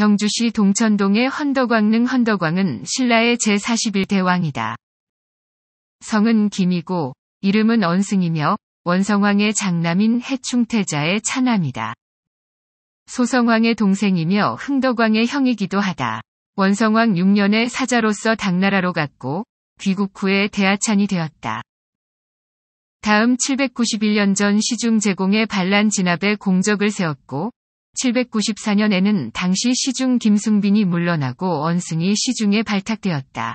경주시 동천동의 헌덕왕릉 헌덕왕은 신라의 제41대 왕이다. 성은 김이고 이름은 언승이며 원성왕의 장남인 해충태자의 차남이다. 소성왕의 동생이며 흥덕왕의 형이기도 하다. 원성왕 6년의 사자로서 당나라로 갔고 귀국 후에 대하찬이 되었다. 다음 791년 전 시중 제공의 반란 진압에 공적을 세웠고 794년에는 당시 시중 김승빈이 물러나고 언승이 시중에 발탁되었다.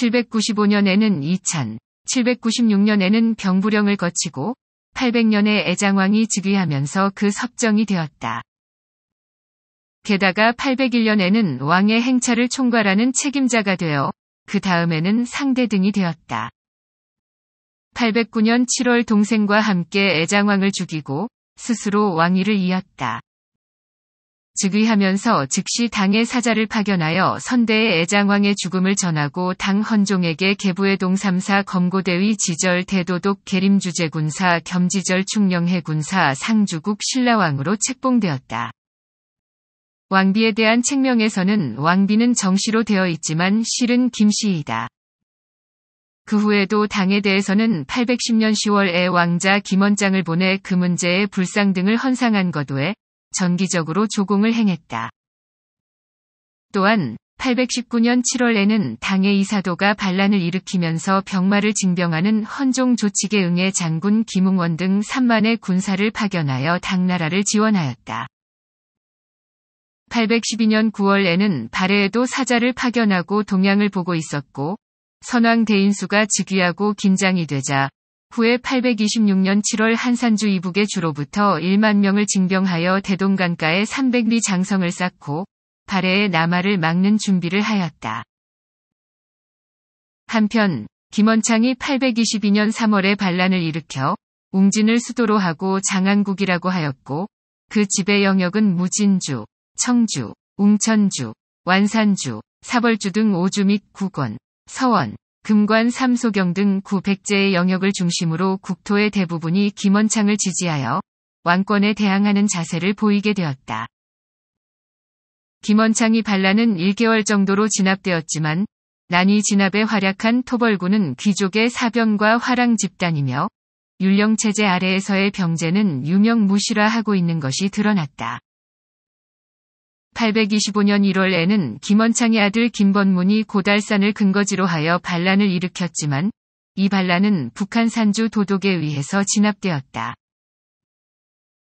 795년에는 이찬, 796년에는 병부령을 거치고 800년에 애장왕이 즉위하면서 그 섭정이 되었다. 게다가 801년에는 왕의 행차를 총괄하는 책임자가 되어 그 다음에는 상대 등이 되었다. 809년 7월 동생과 함께 애장왕을 죽이고 스스로 왕위를 이었다. 즉위하면서 즉시 당의 사자를 파견하여 선대의 애장왕의 죽음을 전하고 당 헌종에게 개부의 동삼사 검고대위 지절 대도독 계림주제군사 겸지절 충령해군사 상주국 신라왕으로 책봉되었다. 왕비에 대한 책명에서는 왕비는 정씨로 되어 있지만 실은 김씨이다. 그 후에도 당에 대해서는 810년 10월에 왕자 김원장을 보내 그 문제의 불상 등을 헌상한 거도에 정기적으로 조공을 행했다. 또한 819년 7월에는 당의 이사도가 반란을 일으키면서 병마를 징병하는 헌종 조칙에 응해 장군 김웅원 등 3만의 군사를 파견하여 당나라를 지원하였다. 812년 9월에는 발해에도 사자를 파견하고 동양을 보고 있었고 선왕 대인수가 즉위하고 긴장이 되자 후에 826년 7월 한산주 이북의 주로부터 1만 명을 징병하여 대동강가에 300리 장성을 쌓고 발해의 남하를 막는 준비를 하였다. 한편 김원창이 822년 3월에 반란을 일으켜 웅진을 수도로 하고 장안국이라고 하였고 그 지배 영역은 무진주, 청주, 웅천주, 완산주, 사벌주 등 5주 및9권 서원, 금관 삼소경 등9 0 0제의 영역을 중심으로 국토의 대부분이 김원창을 지지하여 왕권에 대항하는 자세를 보이게 되었다. 김원창이 반란은 1개월 정도로 진압되었지만 난이 진압에 활약한 토벌군은 귀족의 사병과 화랑 집단이며 율령체제 아래에서의 병제는 유명무실화하고 있는 것이 드러났다. 825년 1월에는 김원창의 아들 김번문이 고달산을 근거지로 하여 반란을 일으켰지만 이 반란은 북한 산주 도독에 의해서 진압되었다.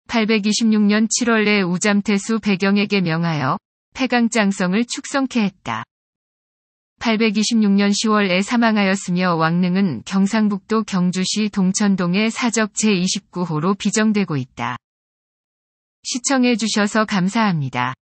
826년 7월에 우잠태수 배경에게 명하여 폐강장성을 축성케 했다. 826년 10월에 사망하였으며 왕릉은 경상북도 경주시 동천동의 사적 제29호로 비정되고 있다. 시청해주셔서 감사합니다.